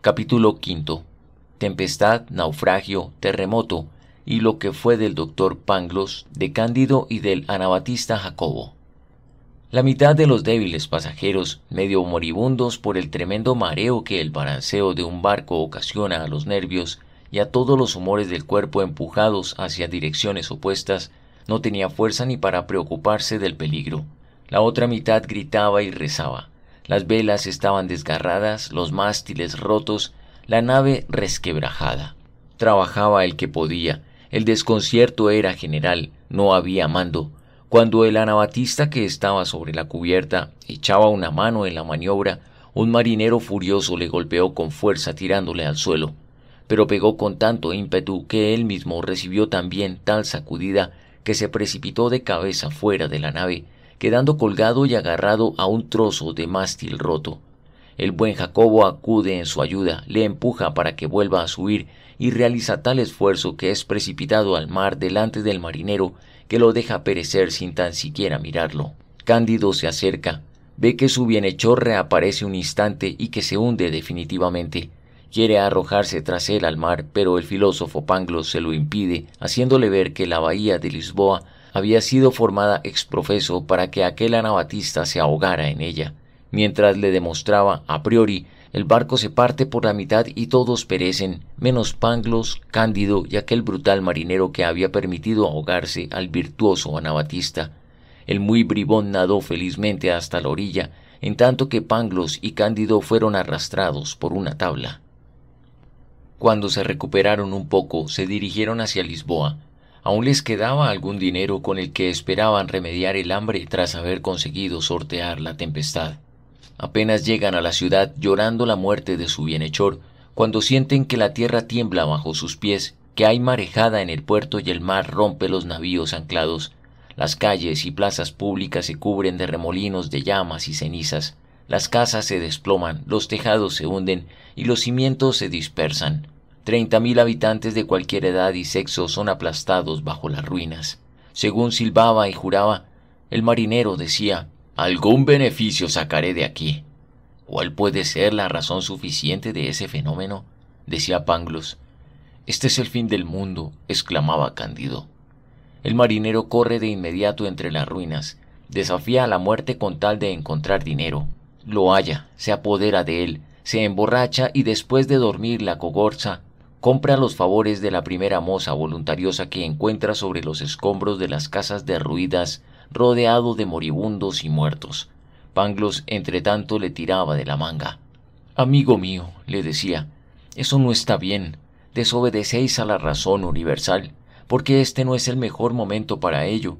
Capítulo V. Tempestad, naufragio, terremoto y lo que fue del doctor Pangloss, de Cándido y del anabatista Jacobo. La mitad de los débiles pasajeros, medio moribundos por el tremendo mareo que el balanceo de un barco ocasiona a los nervios y a todos los humores del cuerpo empujados hacia direcciones opuestas, no tenía fuerza ni para preocuparse del peligro. La otra mitad gritaba y rezaba. Las velas estaban desgarradas, los mástiles rotos, la nave resquebrajada. Trabajaba el que podía. El desconcierto era general, no había mando. Cuando el anabatista que estaba sobre la cubierta echaba una mano en la maniobra, un marinero furioso le golpeó con fuerza tirándole al suelo, pero pegó con tanto ímpetu que él mismo recibió también tal sacudida que se precipitó de cabeza fuera de la nave, quedando colgado y agarrado a un trozo de mástil roto. El buen Jacobo acude en su ayuda, le empuja para que vuelva a subir y realiza tal esfuerzo que es precipitado al mar delante del marinero que lo deja perecer sin tan siquiera mirarlo. Cándido se acerca, ve que su bienhechor reaparece un instante y que se hunde definitivamente. Quiere arrojarse tras él al mar, pero el filósofo Panglos se lo impide, haciéndole ver que la bahía de Lisboa había sido formada exprofeso para que aquel anabatista se ahogara en ella, mientras le demostraba a priori el barco se parte por la mitad y todos perecen, menos Panglos, Cándido y aquel brutal marinero que había permitido ahogarse al virtuoso anabatista. El muy bribón nadó felizmente hasta la orilla, en tanto que Panglos y Cándido fueron arrastrados por una tabla. Cuando se recuperaron un poco, se dirigieron hacia Lisboa, Aún les quedaba algún dinero con el que esperaban remediar el hambre tras haber conseguido sortear la tempestad. Apenas llegan a la ciudad llorando la muerte de su bienhechor, cuando sienten que la tierra tiembla bajo sus pies, que hay marejada en el puerto y el mar rompe los navíos anclados, las calles y plazas públicas se cubren de remolinos de llamas y cenizas, las casas se desploman, los tejados se hunden y los cimientos se dispersan. Treinta mil habitantes de cualquier edad y sexo son aplastados bajo las ruinas. Según silbaba y juraba, el marinero decía, algún beneficio sacaré de aquí. ¿Cuál puede ser la razón suficiente de ese fenómeno? decía Pangloss. Este es el fin del mundo, exclamaba Cándido. El marinero corre de inmediato entre las ruinas, desafía a la muerte con tal de encontrar dinero. Lo halla, se apodera de él, se emborracha y después de dormir la cogorza compra los favores de la primera moza voluntariosa que encuentra sobre los escombros de las casas derruidas, rodeado de moribundos y muertos. Pangloss, entretanto, le tiraba de la manga. Amigo mío, le decía, eso no está bien. Desobedecéis a la razón universal, porque este no es el mejor momento para ello.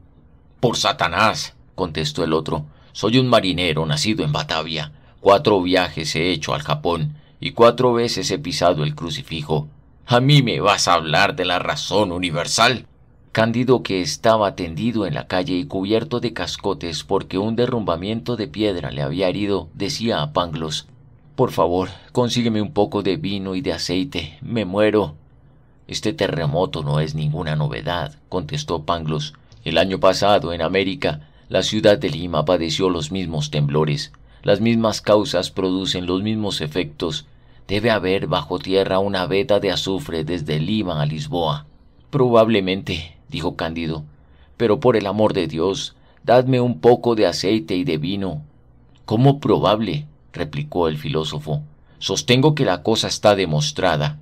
Por Satanás, contestó el otro, soy un marinero nacido en Batavia. Cuatro viajes he hecho al Japón y cuatro veces he pisado el crucifijo. ¿A mí me vas a hablar de la razón universal? Cándido, que estaba tendido en la calle y cubierto de cascotes porque un derrumbamiento de piedra le había herido, decía a Pangloss Por favor, consígueme un poco de vino y de aceite. Me muero. Este terremoto no es ninguna novedad, contestó Pangloss. El año pasado, en América, la ciudad de Lima padeció los mismos temblores. Las mismas causas producen los mismos efectos debe haber bajo tierra una veta de azufre desde Lima a Lisboa. Probablemente, dijo Cándido, pero por el amor de Dios, dadme un poco de aceite y de vino. ¿Cómo probable? replicó el filósofo. Sostengo que la cosa está demostrada.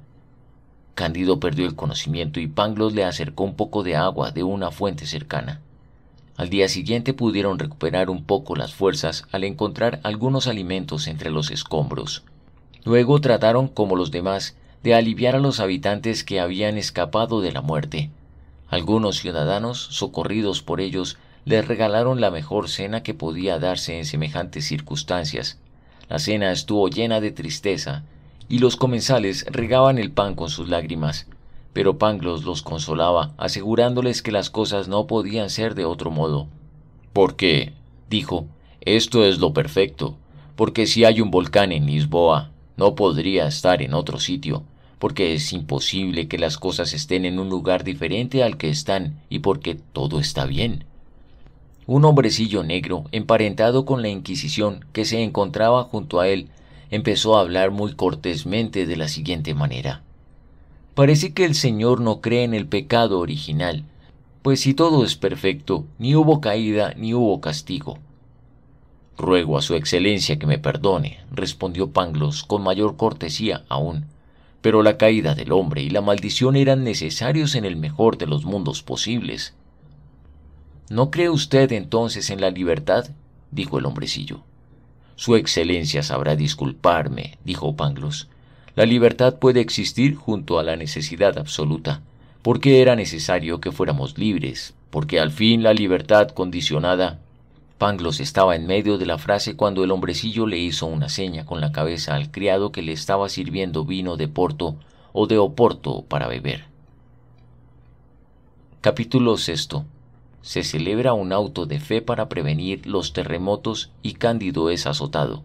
Cándido perdió el conocimiento y Pangloss le acercó un poco de agua de una fuente cercana. Al día siguiente pudieron recuperar un poco las fuerzas al encontrar algunos alimentos entre los escombros. Luego trataron, como los demás, de aliviar a los habitantes que habían escapado de la muerte. Algunos ciudadanos, socorridos por ellos, les regalaron la mejor cena que podía darse en semejantes circunstancias. La cena estuvo llena de tristeza, y los comensales regaban el pan con sus lágrimas, pero Panglos los consolaba, asegurándoles que las cosas no podían ser de otro modo. Porque, dijo, esto es lo perfecto, porque si hay un volcán en Lisboa, no podría estar en otro sitio, porque es imposible que las cosas estén en un lugar diferente al que están y porque todo está bien. Un hombrecillo negro, emparentado con la Inquisición, que se encontraba junto a él, empezó a hablar muy cortésmente de la siguiente manera. Parece que el Señor no cree en el pecado original, pues si todo es perfecto, ni hubo caída ni hubo castigo. Ruego a su excelencia que me perdone, respondió Pangloss con mayor cortesía aún. Pero la caída del hombre y la maldición eran necesarios en el mejor de los mundos posibles. ¿No cree usted entonces en la libertad? dijo el hombrecillo. Su excelencia sabrá disculparme, dijo Pangloss. La libertad puede existir junto a la necesidad absoluta, porque era necesario que fuéramos libres, porque al fin la libertad condicionada Panglos estaba en medio de la frase cuando el hombrecillo le hizo una seña con la cabeza al criado que le estaba sirviendo vino de Porto o de Oporto para beber. Capítulo VI. Se celebra un auto de fe para prevenir los terremotos y Cándido es azotado.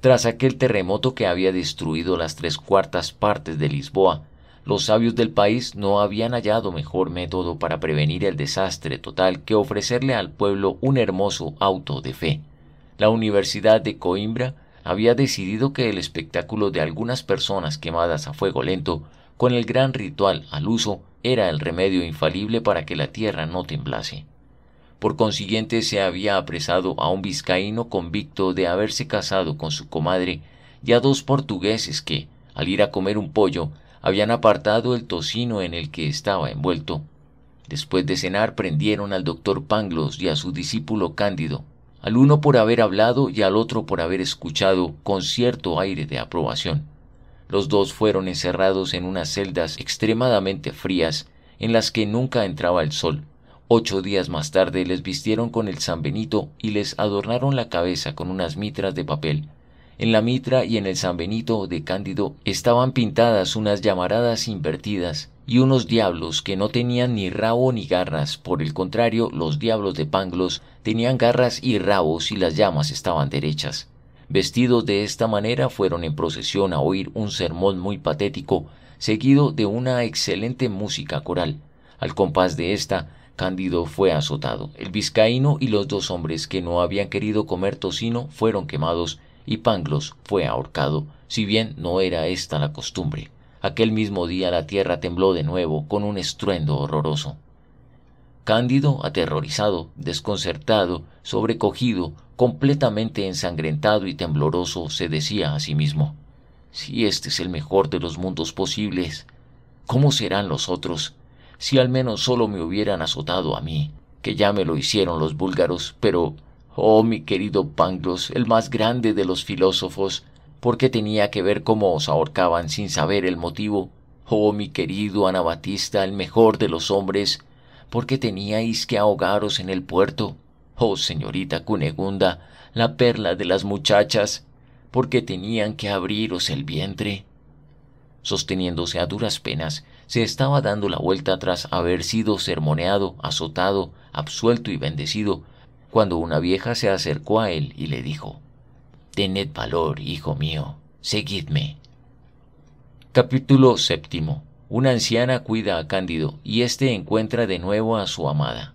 Tras aquel terremoto que había destruido las tres cuartas partes de Lisboa, los sabios del país no habían hallado mejor método para prevenir el desastre total que ofrecerle al pueblo un hermoso auto de fe. La Universidad de Coimbra había decidido que el espectáculo de algunas personas quemadas a fuego lento, con el gran ritual al uso, era el remedio infalible para que la tierra no temblase. Por consiguiente se había apresado a un vizcaíno convicto de haberse casado con su comadre y a dos portugueses que, al ir a comer un pollo, habían apartado el tocino en el que estaba envuelto. Después de cenar prendieron al doctor Pangloss y a su discípulo Cándido, al uno por haber hablado y al otro por haber escuchado con cierto aire de aprobación. Los dos fueron encerrados en unas celdas extremadamente frías en las que nunca entraba el sol. Ocho días más tarde les vistieron con el San Benito y les adornaron la cabeza con unas mitras de papel, en la Mitra y en el San Benito de Cándido estaban pintadas unas llamaradas invertidas y unos diablos que no tenían ni rabo ni garras, por el contrario, los diablos de Panglos tenían garras y rabos y las llamas estaban derechas. Vestidos de esta manera fueron en procesión a oír un sermón muy patético, seguido de una excelente música coral. Al compás de esta, Cándido fue azotado. El vizcaíno y los dos hombres que no habían querido comer tocino fueron quemados y Pangloss fue ahorcado, si bien no era esta la costumbre. Aquel mismo día la tierra tembló de nuevo con un estruendo horroroso. Cándido, aterrorizado, desconcertado, sobrecogido, completamente ensangrentado y tembloroso, se decía a sí mismo, Si este es el mejor de los mundos posibles, ¿cómo serán los otros? Si al menos solo me hubieran azotado a mí, que ya me lo hicieron los búlgaros, pero Oh, mi querido Pangloss, el más grande de los filósofos, porque tenía que ver cómo os ahorcaban sin saber el motivo. Oh, mi querido Anabatista, el mejor de los hombres, porque teníais que ahogaros en el puerto. Oh, señorita Cunegunda, la perla de las muchachas, porque tenían que abriros el vientre. Sosteniéndose a duras penas, se estaba dando la vuelta tras haber sido sermoneado, azotado, absuelto y bendecido, cuando una vieja se acercó a él y le dijo, Tened valor, hijo mío, seguidme. Capítulo séptimo. Una anciana cuida a Cándido y éste encuentra de nuevo a su amada.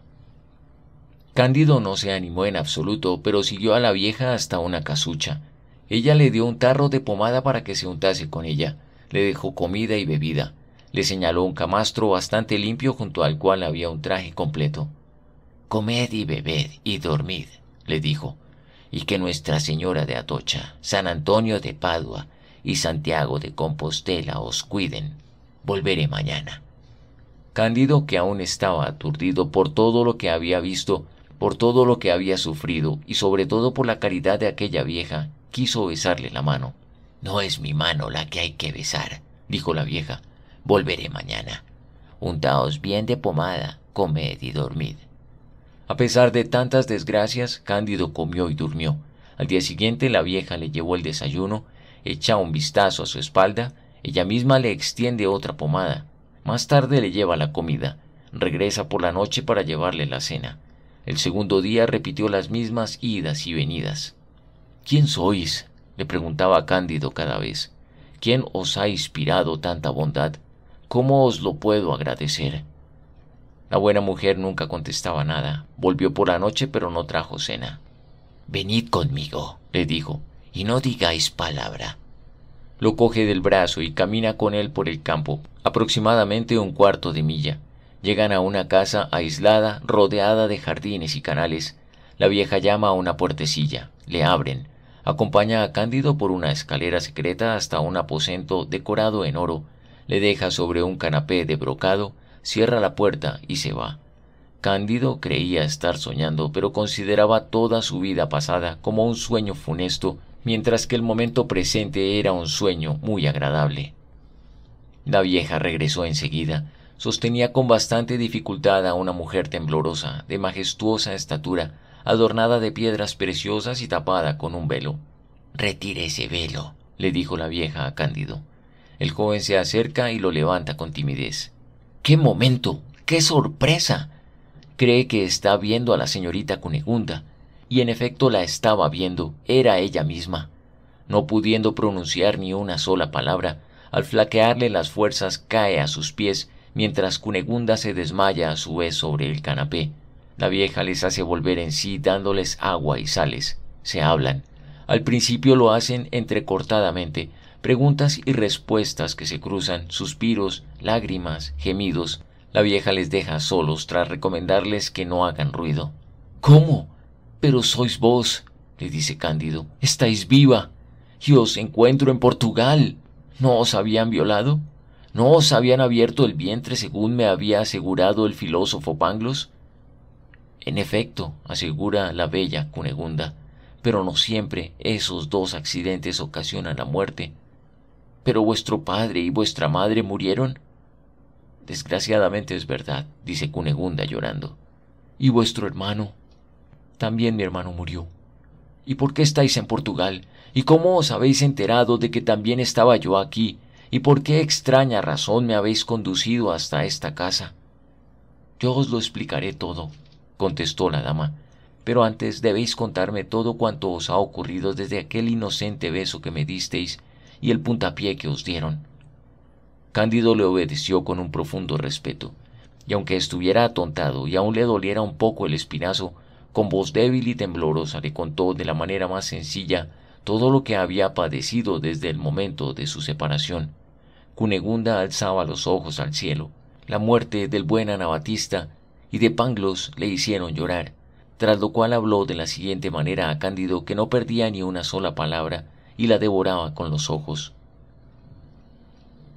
Cándido no se animó en absoluto, pero siguió a la vieja hasta una casucha. Ella le dio un tarro de pomada para que se untase con ella, le dejó comida y bebida, le señaló un camastro bastante limpio junto al cual había un traje completo. Comed y bebed y dormid, le dijo, y que Nuestra Señora de Atocha, San Antonio de Padua y Santiago de Compostela os cuiden. Volveré mañana. Cándido, que aún estaba aturdido por todo lo que había visto, por todo lo que había sufrido y sobre todo por la caridad de aquella vieja, quiso besarle la mano. No es mi mano la que hay que besar, dijo la vieja. Volveré mañana. Untaos bien de pomada, comed y dormid. A pesar de tantas desgracias, Cándido comió y durmió. Al día siguiente la vieja le llevó el desayuno, echa un vistazo a su espalda, ella misma le extiende otra pomada. Más tarde le lleva la comida, regresa por la noche para llevarle la cena. El segundo día repitió las mismas idas y venidas. ¿Quién sois? le preguntaba Cándido cada vez. ¿Quién os ha inspirado tanta bondad? ¿Cómo os lo puedo agradecer? La buena mujer nunca contestaba nada. Volvió por la noche, pero no trajo cena. Venid conmigo, le dijo, y no digáis palabra. Lo coge del brazo y camina con él por el campo, aproximadamente un cuarto de milla. Llegan a una casa aislada, rodeada de jardines y canales. La vieja llama a una puertecilla. Le abren. Acompaña a Cándido por una escalera secreta hasta un aposento decorado en oro. Le deja sobre un canapé de brocado cierra la puerta y se va. Cándido creía estar soñando, pero consideraba toda su vida pasada como un sueño funesto, mientras que el momento presente era un sueño muy agradable. La vieja regresó enseguida. Sostenía con bastante dificultad a una mujer temblorosa, de majestuosa estatura, adornada de piedras preciosas y tapada con un velo. Retire ese velo, le dijo la vieja a Cándido. El joven se acerca y lo levanta con timidez. ¡Qué momento! ¡Qué sorpresa! Cree que está viendo a la señorita Cunegunda, y en efecto la estaba viendo, era ella misma. No pudiendo pronunciar ni una sola palabra, al flaquearle las fuerzas cae a sus pies, mientras Cunegunda se desmaya a su vez sobre el canapé. La vieja les hace volver en sí dándoles agua y sales. Se hablan. Al principio lo hacen entrecortadamente, Preguntas y respuestas que se cruzan, suspiros, lágrimas, gemidos. La vieja les deja solos tras recomendarles que no hagan ruido. ¿Cómo? Pero sois vos, le dice Cándido. Estáis viva. Y os encuentro en Portugal. ¿No os habían violado? ¿No os habían abierto el vientre según me había asegurado el filósofo Panglos? En efecto, asegura la bella Cunegunda, pero no siempre esos dos accidentes ocasionan la muerte. Pero vuestro padre y vuestra madre murieron. Desgraciadamente es verdad, dice Cunegunda llorando. ¿Y vuestro hermano? También mi hermano murió. ¿Y por qué estáis en Portugal? ¿Y cómo os habéis enterado de que también estaba yo aquí? ¿Y por qué extraña razón me habéis conducido hasta esta casa? Yo os lo explicaré todo, contestó la dama, pero antes debéis contarme todo cuanto os ha ocurrido desde aquel inocente beso que me disteis y el puntapié que os dieron. Cándido le obedeció con un profundo respeto, y aunque estuviera atontado y aún le doliera un poco el espinazo, con voz débil y temblorosa le contó de la manera más sencilla todo lo que había padecido desde el momento de su separación. Cunegunda alzaba los ojos al cielo. La muerte del buen anabatista y de Panglos le hicieron llorar, tras lo cual habló de la siguiente manera a Cándido que no perdía ni una sola palabra y la devoraba con los ojos.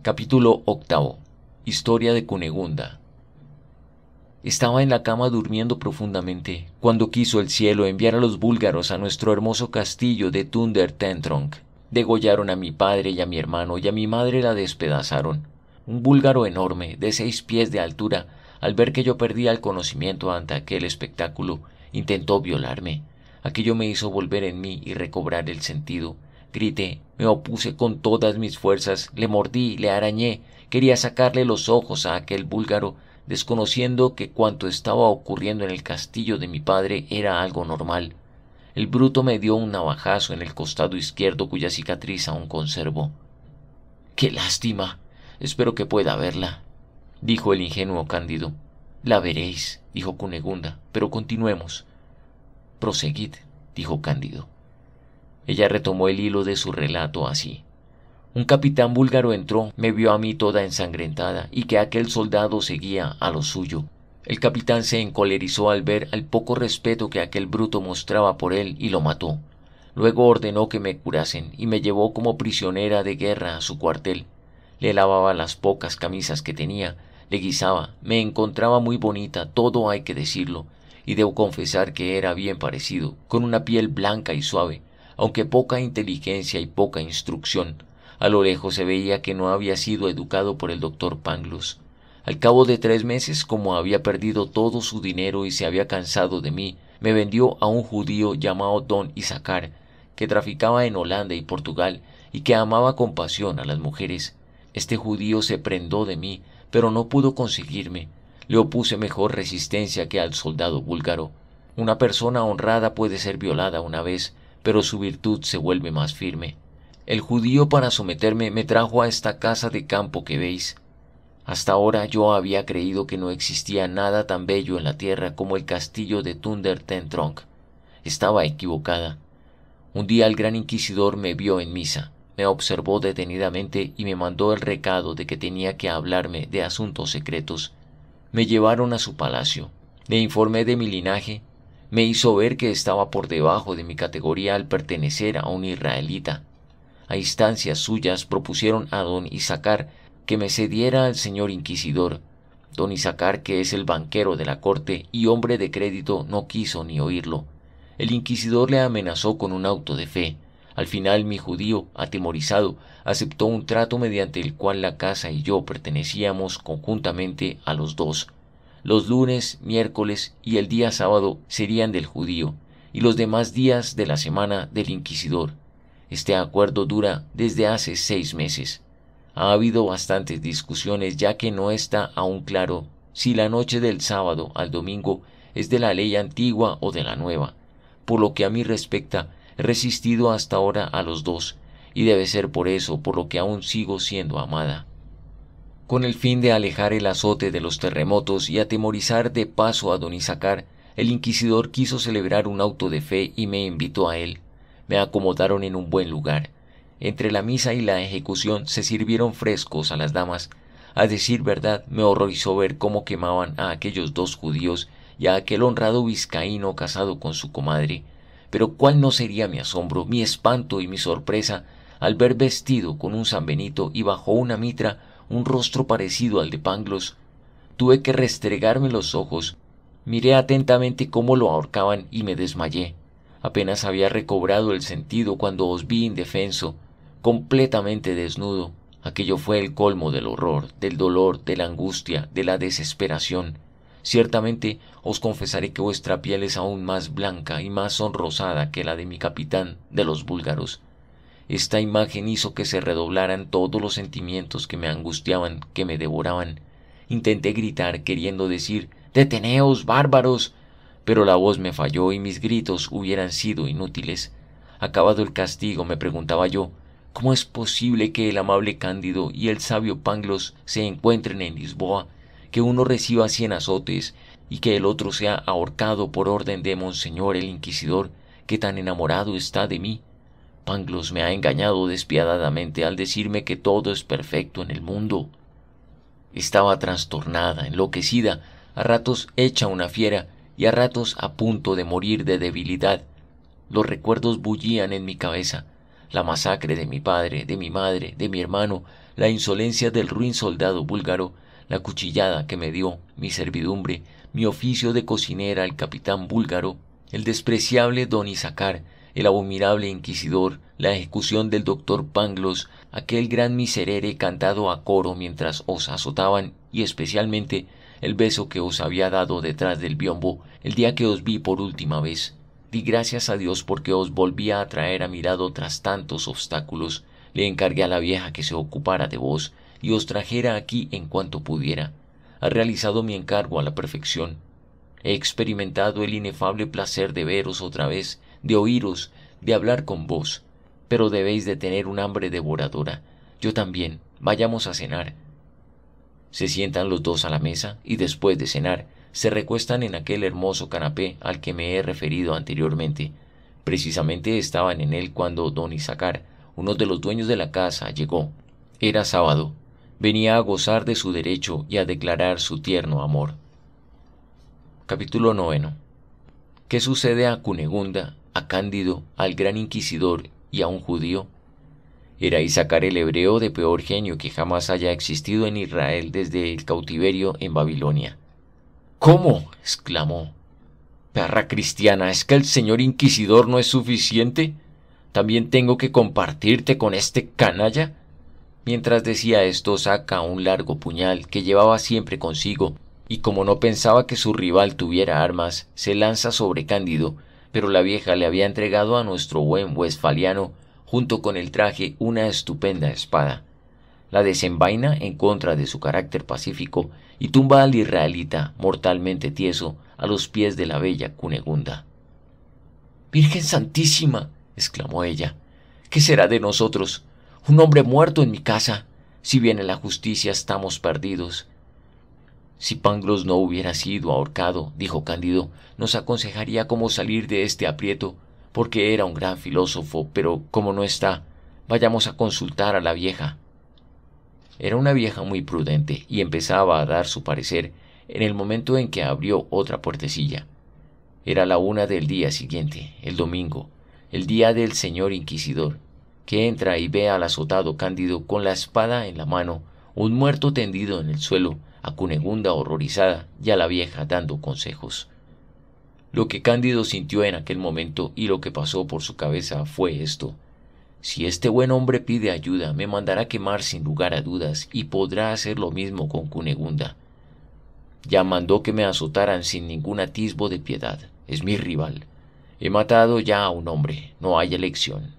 Capítulo octavo. Historia de Cunegunda. Estaba en la cama durmiendo profundamente cuando quiso el cielo enviar a los búlgaros a nuestro hermoso castillo de Thunder Tentronk. Degollaron a mi padre y a mi hermano y a mi madre la despedazaron. Un búlgaro enorme, de seis pies de altura, al ver que yo perdía el conocimiento ante aquel espectáculo, intentó violarme. Aquello me hizo volver en mí y recobrar el sentido, grité, me opuse con todas mis fuerzas, le mordí, le arañé, quería sacarle los ojos a aquel búlgaro, desconociendo que cuanto estaba ocurriendo en el castillo de mi padre era algo normal. El bruto me dio un navajazo en el costado izquierdo cuya cicatriz aún conservo. ¡Qué lástima! Espero que pueda verla, dijo el ingenuo Cándido. La veréis, dijo Cunegunda, pero continuemos. Proseguid, dijo Cándido. Ella retomó el hilo de su relato así. Un capitán búlgaro entró, me vio a mí toda ensangrentada y que aquel soldado seguía a lo suyo. El capitán se encolerizó al ver el poco respeto que aquel bruto mostraba por él y lo mató. Luego ordenó que me curasen y me llevó como prisionera de guerra a su cuartel. Le lavaba las pocas camisas que tenía, le guisaba, me encontraba muy bonita, todo hay que decirlo, y debo confesar que era bien parecido, con una piel blanca y suave, aunque poca inteligencia y poca instrucción. A lo lejos se veía que no había sido educado por el doctor Pangloss. Al cabo de tres meses, como había perdido todo su dinero y se había cansado de mí, me vendió a un judío llamado Don Isaacar, que traficaba en Holanda y Portugal y que amaba con pasión a las mujeres. Este judío se prendó de mí, pero no pudo conseguirme. Le opuse mejor resistencia que al soldado búlgaro. Una persona honrada puede ser violada una vez, pero su virtud se vuelve más firme. El judío para someterme me trajo a esta casa de campo que veis. Hasta ahora yo había creído que no existía nada tan bello en la tierra como el castillo de Thunder Ten Estaba equivocada. Un día el gran inquisidor me vio en misa, me observó detenidamente y me mandó el recado de que tenía que hablarme de asuntos secretos. Me llevaron a su palacio, le informé de mi linaje, me hizo ver que estaba por debajo de mi categoría al pertenecer a un israelita. A instancias suyas propusieron a don Isacar que me cediera al señor inquisidor. Don Isaacar, que es el banquero de la corte y hombre de crédito, no quiso ni oírlo. El inquisidor le amenazó con un auto de fe. Al final mi judío, atemorizado, aceptó un trato mediante el cual la casa y yo pertenecíamos conjuntamente a los dos los lunes, miércoles y el día sábado serían del judío, y los demás días de la semana del inquisidor. Este acuerdo dura desde hace seis meses. Ha habido bastantes discusiones ya que no está aún claro si la noche del sábado al domingo es de la ley antigua o de la nueva. Por lo que a mí respecta, he resistido hasta ahora a los dos, y debe ser por eso por lo que aún sigo siendo amada con el fin de alejar el azote de los terremotos y atemorizar de paso a don Isaacar, el inquisidor quiso celebrar un auto de fe y me invitó a él. Me acomodaron en un buen lugar. Entre la misa y la ejecución se sirvieron frescos a las damas. A decir verdad, me horrorizó ver cómo quemaban a aquellos dos judíos y a aquel honrado vizcaíno casado con su comadre. Pero cuál no sería mi asombro, mi espanto y mi sorpresa al ver vestido con un sanbenito y bajo una mitra un rostro parecido al de Panglos. tuve que restregarme los ojos. Miré atentamente cómo lo ahorcaban y me desmayé. Apenas había recobrado el sentido cuando os vi indefenso, completamente desnudo. Aquello fue el colmo del horror, del dolor, de la angustia, de la desesperación. Ciertamente os confesaré que vuestra piel es aún más blanca y más sonrosada que la de mi capitán de los búlgaros. Esta imagen hizo que se redoblaran todos los sentimientos que me angustiaban, que me devoraban. Intenté gritar queriendo decir Deteneos, bárbaros. pero la voz me falló y mis gritos hubieran sido inútiles. Acabado el castigo, me preguntaba yo, ¿cómo es posible que el amable Cándido y el sabio Panglos se encuentren en Lisboa, que uno reciba cien azotes y que el otro sea ahorcado por orden de Monseñor el Inquisidor, que tan enamorado está de mí? Pangloss me ha engañado despiadadamente al decirme que todo es perfecto en el mundo. Estaba trastornada, enloquecida, a ratos hecha una fiera y a ratos a punto de morir de debilidad. Los recuerdos bullían en mi cabeza. La masacre de mi padre, de mi madre, de mi hermano, la insolencia del ruin soldado búlgaro, la cuchillada que me dio, mi servidumbre, mi oficio de cocinera al capitán búlgaro, el despreciable don Isacar el abominable inquisidor, la ejecución del doctor Pangloss, aquel gran miserere cantado a coro mientras os azotaban y especialmente el beso que os había dado detrás del biombo el día que os vi por última vez. Di gracias a Dios porque os volvía a traer a mi lado tras tantos obstáculos. Le encargué a la vieja que se ocupara de vos y os trajera aquí en cuanto pudiera. Ha realizado mi encargo a la perfección. He experimentado el inefable placer de veros otra vez de oíros, de hablar con vos, pero debéis de tener un hambre devoradora. Yo también, vayamos a cenar. Se sientan los dos a la mesa y después de cenar, se recuestan en aquel hermoso canapé al que me he referido anteriormente. Precisamente estaban en él cuando don isacar uno de los dueños de la casa, llegó. Era sábado. Venía a gozar de su derecho y a declarar su tierno amor. Capítulo noveno. ¿Qué sucede a Cunegunda a Cándido, al gran inquisidor y a un judío? Era sacar el hebreo de peor genio que jamás haya existido en Israel desde el cautiverio en Babilonia. ¿Cómo? exclamó. Perra cristiana, ¿es que el señor inquisidor no es suficiente? ¿También tengo que compartirte con este canalla? Mientras decía esto, saca un largo puñal que llevaba siempre consigo, y como no pensaba que su rival tuviera armas, se lanza sobre Cándido, pero la vieja le había entregado a nuestro buen westfaliano, junto con el traje, una estupenda espada. La desenvaina en contra de su carácter pacífico y tumba al israelita, mortalmente tieso, a los pies de la bella Cunegunda. Virgen Santísima, exclamó ella, ¿qué será de nosotros? Un hombre muerto en mi casa. Si viene la justicia estamos perdidos. Si Pangloss no hubiera sido ahorcado, dijo Cándido, nos aconsejaría cómo salir de este aprieto, porque era un gran filósofo, pero como no está, vayamos a consultar a la vieja. Era una vieja muy prudente y empezaba a dar su parecer en el momento en que abrió otra puertecilla. Era la una del día siguiente, el domingo, el día del señor inquisidor, que entra y ve al azotado Cándido con la espada en la mano, un muerto tendido en el suelo, a Cunegunda horrorizada y a la vieja dando consejos. Lo que Cándido sintió en aquel momento y lo que pasó por su cabeza fue esto. Si este buen hombre pide ayuda, me mandará quemar sin lugar a dudas y podrá hacer lo mismo con Cunegunda. Ya mandó que me azotaran sin ningún atisbo de piedad. Es mi rival. He matado ya a un hombre. No hay elección.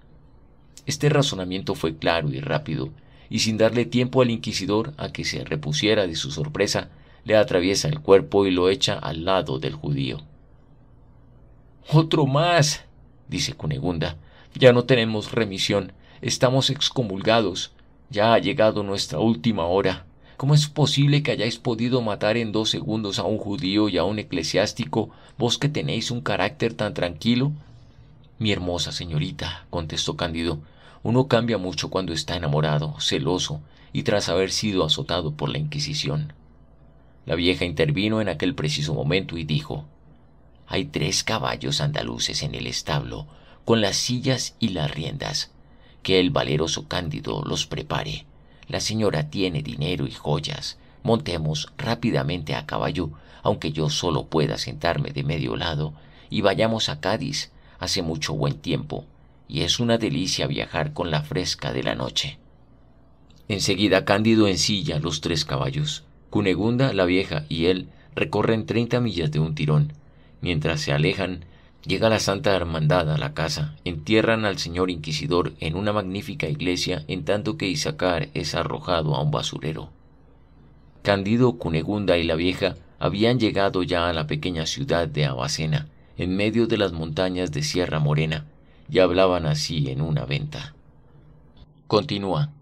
Este razonamiento fue claro y rápido, y sin darle tiempo al inquisidor a que se repusiera de su sorpresa, le atraviesa el cuerpo y lo echa al lado del judío. Otro más, dice Cunegunda. Ya no tenemos remisión, estamos excomulgados. Ya ha llegado nuestra última hora. ¿Cómo es posible que hayáis podido matar en dos segundos a un judío y a un eclesiástico, vos que tenéis un carácter tan tranquilo? Mi hermosa señorita, contestó Cándido, uno cambia mucho cuando está enamorado, celoso y tras haber sido azotado por la Inquisición. La vieja intervino en aquel preciso momento y dijo, Hay tres caballos andaluces en el establo, con las sillas y las riendas. Que el valeroso Cándido los prepare. La señora tiene dinero y joyas. Montemos rápidamente a caballo, aunque yo solo pueda sentarme de medio lado, y vayamos a Cádiz. Hace mucho buen tiempo y es una delicia viajar con la fresca de la noche. Enseguida Cándido ensilla los tres caballos. Cunegunda, la vieja y él recorren treinta millas de un tirón. Mientras se alejan, llega la Santa Hermandad a la casa, entierran al señor inquisidor en una magnífica iglesia en tanto que Isaacar es arrojado a un basurero. Cándido, Cunegunda y la vieja habían llegado ya a la pequeña ciudad de Abacena, en medio de las montañas de Sierra Morena, y hablaban así en una venta. Continúa.